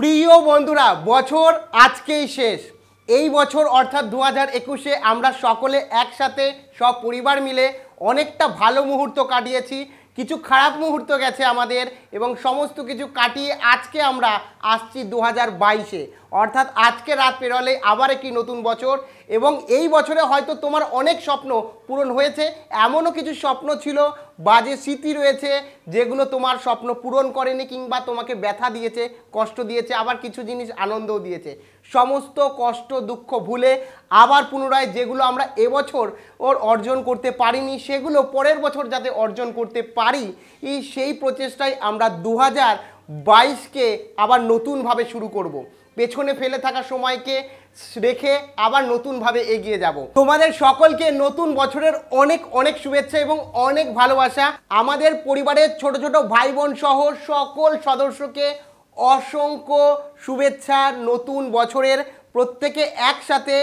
প্রিয় বন্ধুরা বছর আজকেই শেষ এই বছর অর্থাৎ দু হাজার একুশে আমরা সকলে একসাথে সব পরিবার মিলে অনেকটা ভালো মুহূর্ত কাটিয়েছি কিছু খারাপ মুহূর্ত গেছে আমাদের এবং সমস্ত কিছু কাটিয়ে আজকে আমরা আসছি দু হাজার বাইশে অর্থাৎ আজকে রাত পেরোলে আবার একটি নতুন বছর এবং এই বছরে হয়তো তোমার অনেক স্বপ্ন পূরণ হয়েছে এমনও কিছু স্বপ্ন ছিল বাজে স্মৃতি রয়েছে যেগুলো তোমার স্বপ্ন পূরণ করেনি কিংবা তোমাকে ব্যথা দিয়েছে কষ্ট দিয়েছে আবার কিছু জিনিস আনন্দও দিয়েছে সমস্ত কষ্ট দুঃখ ভুলে আবার পুনরায় যেগুলো আমরা এবছর ওর অর্জন করতে পারিনি সেগুলো পরের বছর যাতে অর্জন করতে পারি সেই প্রচেষ্টায় আমরা দু হাজার বাইশকে আবার নতুনভাবে শুরু করব। পেছনে ফেলে থাকা সময়কে রেখে আবার নতুনভাবে এগিয়ে যাব। তোমাদের সকলকে নতুন বছরের অনেক অনেক শুভেচ্ছা এবং অনেক ভালোবাসা আমাদের পরিবারের ছোট ছোট ভাই বোন সহ সকল সদস্যকে অসংখ্য শুভেচ্ছা নতুন বছরের প্রত্যেকে একসাথে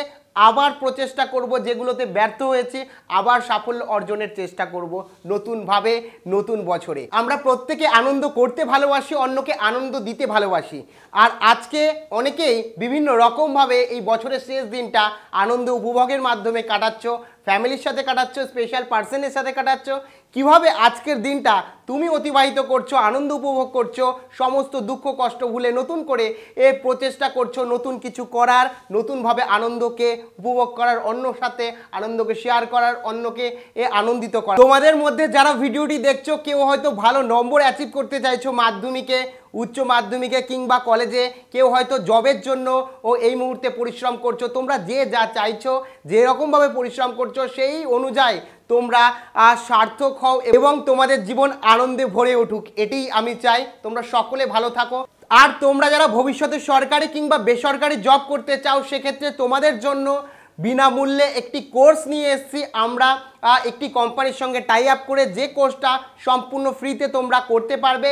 আবার প্রচেষ্টা করব যেগুলোতে ব্যর্থ হয়েছে আবার সাফল্য অর্জনের চেষ্টা করব নতুনভাবে নতুন বছরে আমরা প্রত্যেকে আনন্দ করতে ভালোবাসি অন্যকে আনন্দ দিতে ভালোবাসি আর আজকে অনেকেই বিভিন্ন রকমভাবে এই বছরের শেষ দিনটা আনন্দ উপভোগের মাধ্যমে কাটাচ্ছ ফ্যামিলির সাথে কাটাচ্ছ স্পেশাল পার্সনের সাথে কাটাচ্ছ কিভাবে আজকের দিনটা তুমি অতিবাহিত করছো আনন্দ উপভোগ করছো সমস্ত দুঃখ কষ্ট ভুলে নতুন করে এ প্রচেষ্টা করছো নতুন কিছু করার নতুনভাবে আনন্দকে উপভোগ করার অন্য সাথে আনন্দকে শেয়ার করার অন্যকে এ আনন্দিত করা তোমাদের মধ্যে যারা ভিডিওটি দেখছো কেউ হয়তো ভালো নম্বর অ্যাচিভ করতে চাইছো মাধ্যমিকে উচ্চ মাধ্যমিকে কিংবা কলেজে কেউ হয়তো জবের জন্য ও এই মুহূর্তে পরিশ্রম করছো তোমরা যে যা চাইছো যেরকমভাবে পরিশ্রম করছো সেই অনুযায়ী তোমরা সার্থক হও এবং তোমাদের জীবন আনন্দে ভরে উঠুক এটি আমি চাই তোমরা সকলে ভালো থাকো আর তোমরা যারা ভবিষ্যতে সরকারি কিংবা বেসরকারি জব করতে চাও সেক্ষেত্রে তোমাদের জন্য বিনামূল্যে একটি কোর্স নিয়ে এসছি আমরা একটি কোম্পানির সঙ্গে টাই আপ করে যে কোর্সটা সম্পূর্ণ ফ্রিতে তোমরা করতে পারবে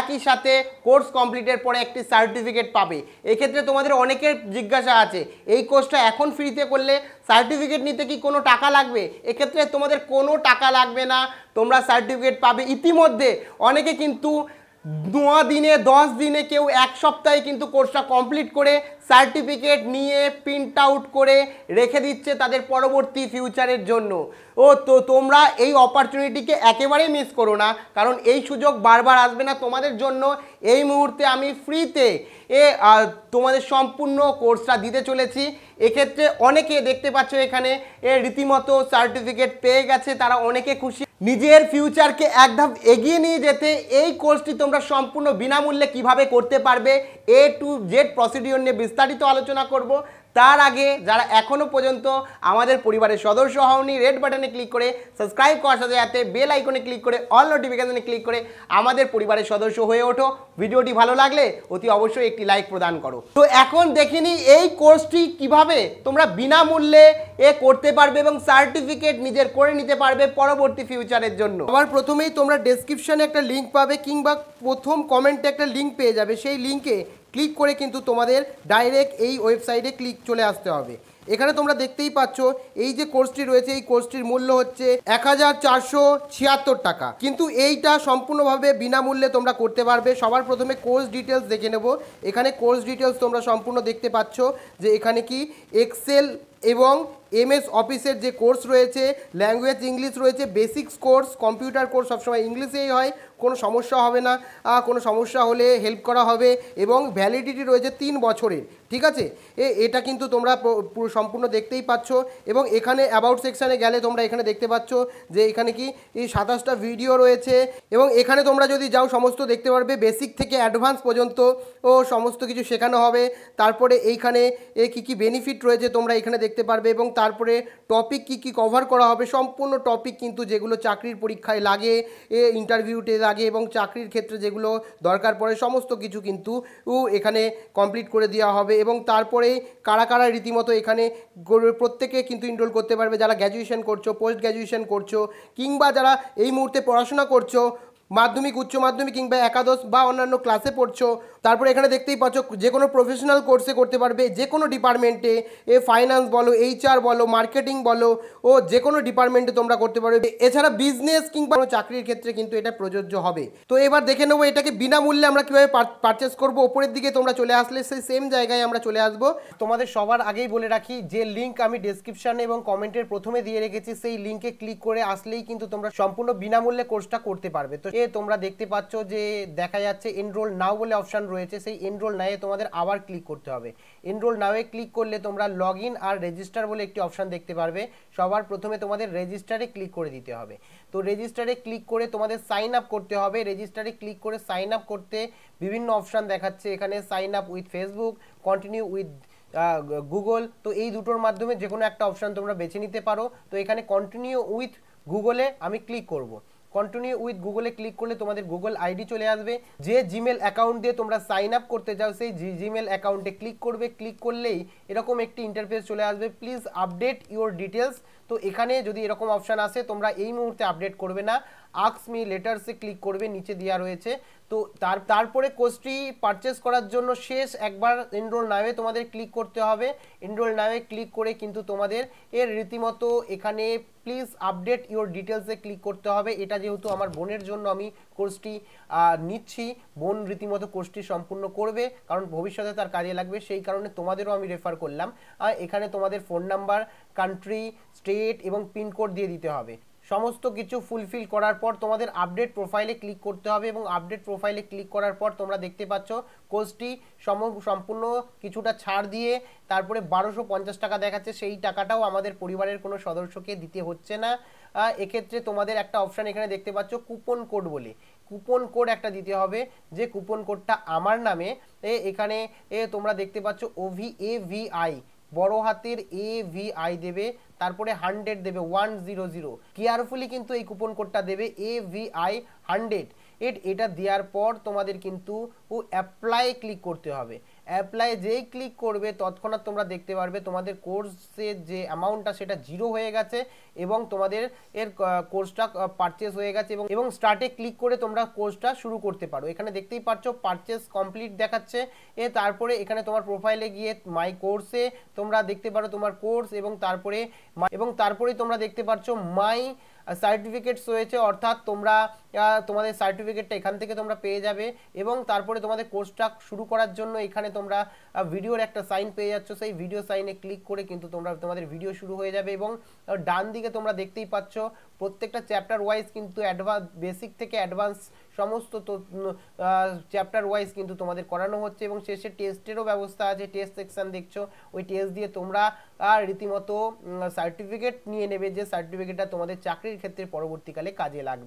একই সাথে কোর্স কমপ্লিটের পরে একটি সার্টিফিকেট পাবে এক্ষেত্রে তোমাদের অনেকের জিজ্ঞাসা আছে এই কোর্সটা এখন ফ্রিতে করলে সার্টিফিকেট নিতে কি কোনো টাকা লাগবে এক্ষেত্রে তোমাদের কোনো টাকা লাগবে না তোমরা সার্টিফিকেট পাবে ইতিমধ্যে অনেকে কিন্তু নয় দিনে দশ দিনে কেউ এক সপ্তাহে কিন্তু কোর্সটা কমপ্লিট করে সার্টিফিকেট নিয়ে প্রিন্ট আউট করে রেখে দিচ্ছে তাদের পরবর্তী ফিউচারের জন্য ও তো তোমরা এই অপরচুনিটিকে একেবারেই মিস করো না কারণ এই সুযোগ বারবার আসবে না তোমাদের জন্য এই মুহূর্তে আমি ফ্রিতে এ তোমাদের সম্পূর্ণ কোর্সটা দিতে চলেছি এক্ষেত্রে অনেকে দেখতে পাচ্ছ এখানে এ রীতিমতো সার্টিফিকেট পেয়ে গেছে তারা অনেকে খুশি নিজের ফিউচারকে একদম এগিয়ে নিয়ে যেতে এই কোর্সটি তোমরা সম্পূর্ণ বিনামূল্যে কিভাবে করতে পারবে এ টু জেড প্রসিডিওর নিয়ে বিস্তারিত আলোচনা করব তার আগে যারা এখনও পর্যন্ত আমাদের পরিবারের সদস্য হওনি রেড বাটনে ক্লিক করে সাবস্ক্রাইব করার সাথে সাথে বেল আইকনে ক্লিক করে অল নোটিফিকেশনে ক্লিক করে আমাদের পরিবারের সদস্য হয়ে ওঠো ভিডিওটি ভালো লাগলে অতি অবশ্যই একটি লাইক প্রদান করো তো এখন দেখিনি এই কোর্সটি কিভাবে তোমরা বিনামূল্যে এ করতে পারবে এবং সার্টিফিকেট নিজের করে নিতে পারবে পরবর্তী ফিউচারের জন্য আবার প্রথমেই তোমরা ডেসক্রিপশানে একটা লিঙ্ক পাবে কিংবা প্রথম কমেন্টে একটা লিঙ্ক পেয়ে যাবে সেই লিঙ্কে ক্লিক করে কিন্তু তোমাদের ডাইরেক্ট এই ওয়েবসাইটে ক্লিক চলে আসতে হবে এখানে তোমরা দেখতেই পাচ্ছ এই যে কোর্সটি রয়েছে এই কোর্সটির মূল্য হচ্ছে এক টাকা কিন্তু এইটা সম্পূর্ণভাবে বিনামূল্যে তোমরা করতে পারবে সবার প্রথমে কোর্স ডিটেলস দেখে নেব এখানে কোর্স ডিটেলস তোমরা সম্পূর্ণ দেখতে পাচ্ছ যে এখানে কি এক্সেল এবং এমএস অফিসের যে কোর্স রয়েছে ল্যাঙ্গুয়েজ ইংলিশ রয়েছে বেসিক্স কোর্স কম্পিউটার কোর্স সবসময় ইংলিশেই হয় কোনো সমস্যা হবে না কোনো সমস্যা হলে হেল্প করা হবে এবং ভ্যালিডিটি রয়েছে তিন বছরের ঠিক আছে এটা কিন্তু তোমরা পুরো সম্পূর্ণ দেখতেই পাচ্ছ এবং এখানে অ্যাবাউট সেকশানে গেলে তোমরা এখানে দেখতে পাচ্ছ যে এখানে কি সাতাশটা ভিডিও রয়েছে এবং এখানে তোমরা যদি যাও সমস্ত দেখতে পারবে বেসিক থেকে অ্যাডভান্স পর্যন্ত ও সমস্ত কিছু শেখানো হবে তারপরে এইখানে কী কী বেনিফিট রয়েছে তোমরা এখানে দেখতে পারবে এবং তারপরে টপিক কি কি কভার করা হবে সম্পূর্ণ টপিক কিন্তু যেগুলো চাকরির পরীক্ষায় লাগে এ ইন্টারভিউতে লাগে এবং চাকরির ক্ষেত্রে যেগুলো দরকার পড়ে সমস্ত কিছু কিন্তু এখানে কমপ্লিট করে দেওয়া হবে এবং তারপরে কারা কারা রীতিমতো এখানে প্রত্যেকে কিন্তু ইনরোল করতে পারবে যারা গ্র্যাজুয়েশন করছো পোস্ট গ্র্যাজুয়েশন করছো কিংবা যারা এই মুহূর্তে পড়াশোনা করছো মাধ্যমিক উচ্চ মাধ্যমিক কিংবা একাদশ বা অন্যান্য ক্লাসে পড়ছো তারপর এখানে দেখতেই পাচ্ছ যে কোনো প্রফেশনাল কোর্সে করতে পারবে যে কোনো ডিপার্টমেন্টে এ ফাইন্যান্স বলো এইচআর বলো মার্কেটিং বলো ও যে কোনো ডিপার্টমেন্টে তোমরা করতে পারবে এছাড়া বিজনেস কিংবা কোনো চাকরির ক্ষেত্রে কিন্তু এটা প্রযোজ্য হবে তো এবার দেখে নেবো এটাকে বিনামূল্যে আমরা কীভাবে পারচেস করবো ওপরের দিকে তোমরা চলে আসলে সেই সেম জায়গায় আমরা চলে আসব তোমাদের সবার আগেই বলে রাখি যে লিঙ্ক আমি ডিসক্রিপশানে এবং কমেন্টের প্রথমে দিয়ে রেখেছি সেই লিঙ্কে ক্লিক করে আসলেই কিন্তু তোমরা সম্পূর্ণ বিনামূল্যে কোর্সটা করতে পারবে তো এ তোমরা দেখতে পাচ্ছ যে দেখা যাচ্ছে এনরোল নাও বলে অপশান রয়েছে সেই এনরোল নায়ে তোমাদের আবার ক্লিক করতে হবে এনরোল নাওয়ে ক্লিক করলে তোমরা লগ আর রেজিস্টার বলে একটি অপশান দেখতে পারবে সবার প্রথমে তোমাদের রেজিস্টারে ক্লিক করে দিতে হবে তো রেজিস্টারে ক্লিক করে তোমাদের সাইন আপ করতে হবে রেজিস্টারে ক্লিক করে সাইন আপ করতে বিভিন্ন অপশান দেখাচ্ছে এখানে sign up with Facebook continue with Google তো এই দুটোর মাধ্যমে যে কোনো একটা অপশান তোমরা বেছে নিতে পারো তো এখানে কন্টিনিউ উইথ গুগলে আমি ক্লিক করব কন্টিনিউ উইথ গুগলে ক্লিক করলে তোমাদের গুগল আইডি চলে আসবে যে জিমেল অ্যাকাউন্ট দিয়ে তোমরা সাইন আপ করতে চাও সেই জিমেল অ্যাকাউন্টে ক্লিক করবে ক্লিক করলেই এরকম একটি ইন্টারফেস চলে আসবে প্লিজ আপডেট ইউর ডিটেলস তো এখানে যদি এরকম অপশান আসে তোমরা এই মুহূর্তে আপডেট করবে না আক্স মি লেটার্সে ক্লিক করবে নিচে দেওয়া রয়েছে তো তার তারপরে কোর্সটি পারচেস করার জন্য শেষ একবার এনরোল নামে তোমাদের ক্লিক করতে হবে এনরোল নামে ক্লিক করে কিন্তু তোমাদের এর রীতিমতো এখানে প্লিজ আপডেট ইওর ডিটেলসে ক্লিক করতে হবে এটা যেহেতু আমার বোনের জন্য আমি কোর্সটি নিচ্ছি বোন রীতিমতো কোর্সটি সম্পূর্ণ করবে কারণ ভবিষ্যতে তার কাজে লাগবে সেই কারণে তোমাদেরও আমি রেফার করলাম এখানে তোমাদের ফোন নাম্বার কান্ট্রি স্টেট এবং পিনকোড দিয়ে দিতে হবে সমস্ত কিছু ফুলফিল করার পর তোমাদের আপডেট প্রোফাইলে ক্লিক করতে হবে এবং আপডেট প্রোফাইলে ক্লিক করার পর তোমরা দেখতে পাচ্ছ কোর্সটি সম সম্পূর্ণ কিছুটা ছাড় দিয়ে তারপরে বারোশো পঞ্চাশ টাকা দেখাচ্ছে সেই টাকাটাও আমাদের পরিবারের কোনো সদস্যকে দিতে হচ্ছে না এক্ষেত্রে তোমাদের একটা অপশান এখানে দেখতে পাচ্ছ কুপন কোড বলে কুপন কোড একটা দিতে হবে যে কুপন কোডটা আমার নামে এখানে এ তোমরা দেখতে পাচ্ছ ওভি এ বড় হাতের এ ভি আই দেবে তারপরে হান্ড্রেড দেবে ওয়ান জিরো জিরো কেয়ারফুলি কিন্তু এই কুপন কোডটা দেবে A V I hundred eight এটা দেওয়ার পর তোমাদের কিন্তু অ্যাপ্লাই ক্লিক করতে হবে অ্যাপ্লাই যেই ক্লিক করবে তৎক্ষণাৎ তোমরা দেখতে পারবে তোমাদের কোর্সের যে অ্যামাউন্টটা সেটা জিরো হয়ে গেছে এবং তোমাদের এর কোর্সটা পারচেস হয়ে গেছে এবং এবং স্টার্টে ক্লিক করে তোমরা কোর্সটা শুরু করতে পারো এখানে দেখতেই পাচ্ছ পারচেস কমপ্লিট দেখাচ্ছে এ তারপরে এখানে তোমার প্রোফাইলে গিয়ে মাই কোর্সে তোমরা দেখতে পারো তোমার কোর্স এবং তারপরে এবং তারপরেই তোমরা দেখতে পাচ্ছ মাই সার্টিফিকেটস রয়েছে অর্থাৎ তোমরা তোমাদের সার্টিফিকেটটা এখান থেকে তোমরা পেয়ে যাবে এবং তারপরে তোমাদের কোর্সটা শুরু করার জন্য এখানে তোমরা ভিডিওর একটা সাইন পেয়ে যাচ্ছ সেই ভিডিও সাইনে ক্লিক করে কিন্তু তোমরা তোমাদের ভিডিও শুরু হয়ে যাবে এবং ডান দিকে তোমরা দেখতেই পাচ্ছ প্রত্যেকটা চ্যাপ্টার ওয়াইজ কিন্তু অ্যাডভান্স বেসিক থেকে অ্যাডভান্স সমস্ত চ্যাপ্টার ওয়াইজ কিন্তু তোমাদের করানো হচ্ছে এবং শেষে টেস্টেরও ব্যবস্থা আছে টেস্ট সেকশান দেখছো ওই টেস্ট দিয়ে তোমরা রীতিমতো সার্টিফিকেট নিয়ে নেবে যে সার্টিফিকেটটা তোমাদের চাকরির ক্ষেত্রে পরবর্তীকালে কাজে লাগবে